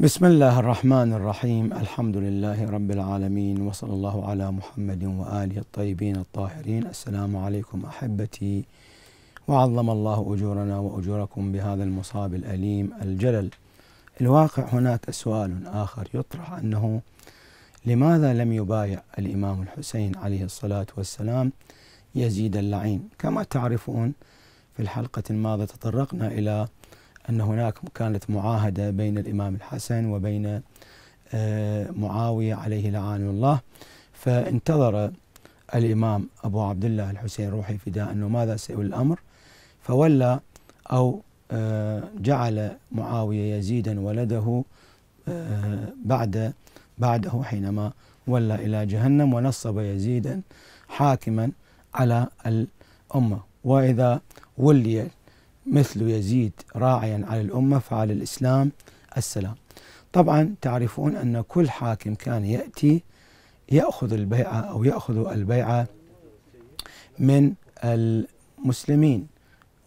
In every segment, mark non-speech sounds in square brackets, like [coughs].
بسم الله الرحمن الرحيم الحمد لله رب العالمين وصلى الله على محمد وآله الطيبين الطاهرين السلام عليكم أحبتي وعظم الله أجورنا وأجوركم بهذا المصاب الأليم الجلل الواقع هناك سؤال آخر يطرح أنه لماذا لم يبايع الإمام الحسين عليه الصلاة والسلام يزيد اللعين كما تعرفون في الحلقة الماضية تطرقنا إلى أن هناك كانت معاهدة بين الإمام الحسن وبين آه، معاوية عليه لعان الله فانتظر الإمام أبو عبد الله الحسين روحي فداء أنه ماذا سيقول الأمر فولى أو آه، جعل معاوية يزيدا ولده آه، بعد بعده حينما ولى إلى جهنم ونصب يزيدا حاكما على الأمة وإذا ولي مثل يزيد راعيا على الأمة فعلى الإسلام السلام طبعا تعرفون أن كل حاكم كان يأتي يأخذ البيعة أو يأخذ البيعة من المسلمين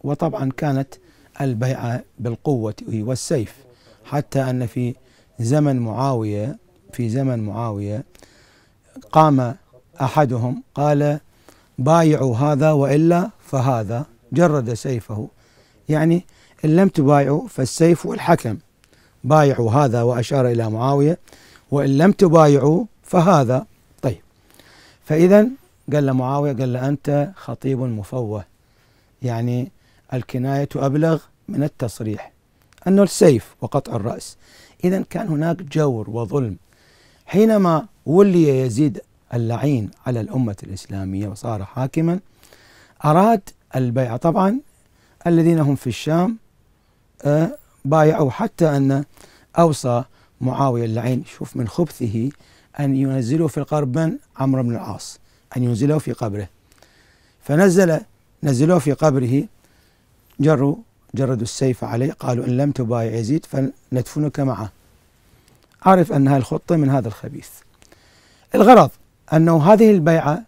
وطبعا كانت البيعة بالقوة والسيف حتى أن في زمن معاوية في زمن معاوية قام أحدهم قال بايعوا هذا وإلا فهذا جرد سيفه يعني إن لم تبايعوا فالسيف والحكم بايعوا هذا وأشار إلى معاوية وإن لم تبايعوا فهذا طيب فإذا قال له معاوية قال له أنت خطيب مفوه يعني الكناية أبلغ من التصريح أنه السيف وقطع الرأس إذا كان هناك جور وظلم حينما ولي يزيد اللعين على الأمة الإسلامية وصار حاكما أراد البيعة طبعا الذين هم في الشام آه، بايعوا حتى أن أوصى معاوية اللعين شوف من خبثه أن ينزلوا في القرب من عمرو بن العاص أن ينزله في قبره فنزل نزلوه في قبره جروا جردوا السيف عليه قالوا إن لم تبايع يزيد فندفنك معه عرف أن هذه الخطة من هذا الخبيث الغرض أنه هذه البيعة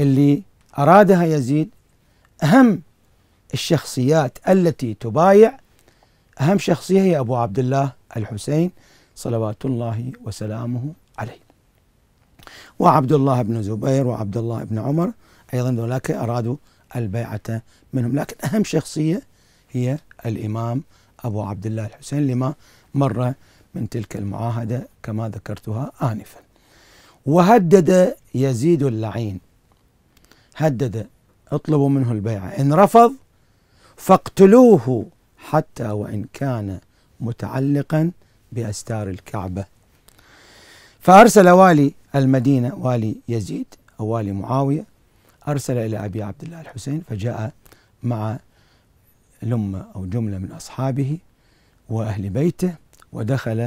اللي أرادها يزيد أهم الشخصيات التي تبايع أهم شخصية هي أبو عبد الله الحسين صلوات الله وسلامه عليه وعبد الله بن زبير وعبد الله بن عمر أيضا ذولاك أرادوا البيعة منهم لكن أهم شخصية هي الإمام أبو عبد الله الحسين لما مر من تلك المعاهدة كما ذكرتها آنفا وهدد يزيد اللعين هدد اطلبوا منه البيعة إن رفض فاقتلوه حتى وان كان متعلقا باستار الكعبه. فارسل والي المدينه والي يزيد او والي معاويه ارسل الى ابي عبد الله الحسين فجاء مع لمه او جمله من اصحابه واهل بيته ودخل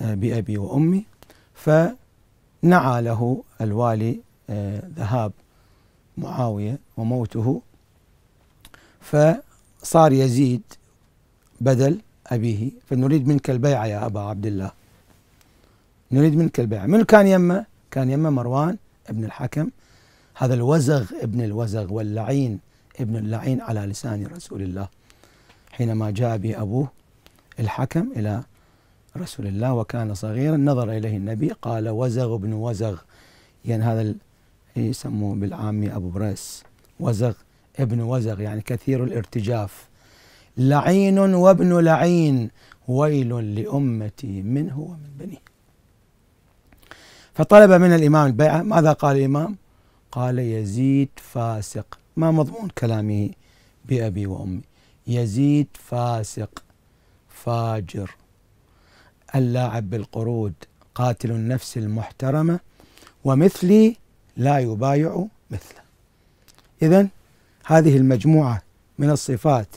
آه، بابي وامي فنعى له الوالي آه، ذهاب معاويه وموته فصار يزيد بدل أبيه فنريد منك البيعة يا أبا عبد الله نريد منك البيعة من كان يمه كان يمه مروان ابن الحكم هذا الوزغ ابن الوزغ واللعين ابن اللعين على لسان رسول الله حينما جاء به أبوه الحكم إلى رسول الله وكان صغيرا نظر إليه النبي قال وزغ ابن وزغ يعني هذا إيه، يسموه بالعامي أبو بريس وزغ ابن وزغ يعني كثير الارتجاف لعين وابن لعين ويل لأمتي منه ومن بنيه فطلب من الإمام البيعة ماذا قال الإمام قال يزيد فاسق ما مضمون كلامه بأبي وأمي يزيد فاسق فاجر اللاعب بالقرود قاتل النفس المحترمة ومثلي لا يبايع مثله إذا هذه المجموعة من الصفات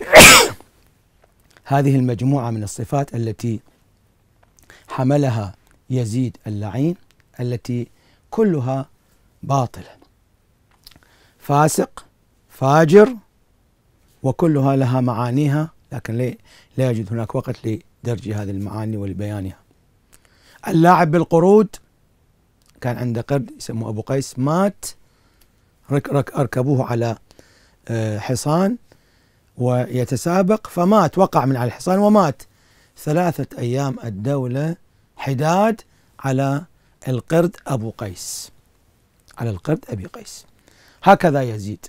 [coughs] هذه المجموعة من الصفات التي حملها يزيد اللعين التي كلها باطلة فاسق فاجر وكلها لها معانيها لكن لا يوجد هناك وقت لدرج هذه المعاني ولبيانها اللاعب بالقرود كان عنده قرد يسموه أبو قيس مات ركبوه على آه، حصان ويتسابق فمات وقع من على الحصان ومات ثلاثة أيام الدولة حداد على القرد أبو قيس على القرد أبي قيس هكذا يزيد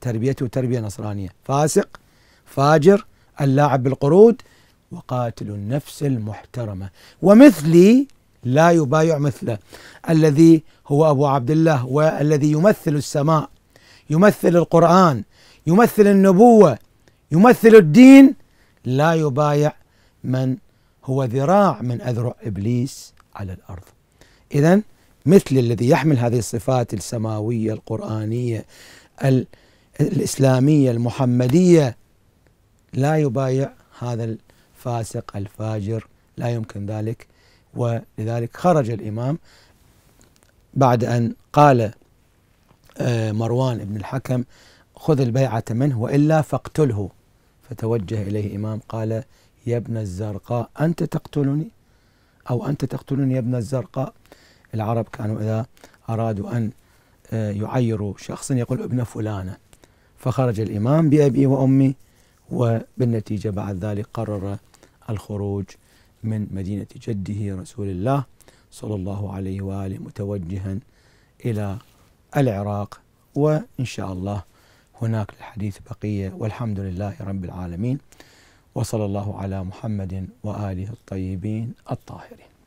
تربيته تربية نصرانية فاسق فاجر اللاعب بالقرود وقاتل النفس المحترمة ومثلي لا يبايع مثله الذي هو أبو عبد الله والذي يمثل السماء يمثل القرآن يمثل النبوة يمثل الدين لا يبايع من هو ذراع من أذرع إبليس على الأرض إذا مثل الذي يحمل هذه الصفات السماوية القرآنية الإسلامية المحمدية لا يبايع هذا الفاسق الفاجر لا يمكن ذلك ولذلك خرج الإمام بعد أن قال آه، مروان بن الحكم خذ البيعة منه وإلا فاقتله فتوجه إليه إمام قال يا ابن الزرقاء أنت تقتلني أو أنت تقتلني يا ابن الزرقاء العرب كانوا إذا أرادوا أن آه، يعيروا شخصا يقول ابن فلانة فخرج الإمام بأبي وأمي وبالنتيجة بعد ذلك قرر الخروج من مدينة جده رسول الله صلى الله عليه وآله متوجها إلى العراق وإن شاء الله هناك الحديث بقية والحمد لله رب العالمين وصلى الله على محمد وآله الطيبين الطاهرين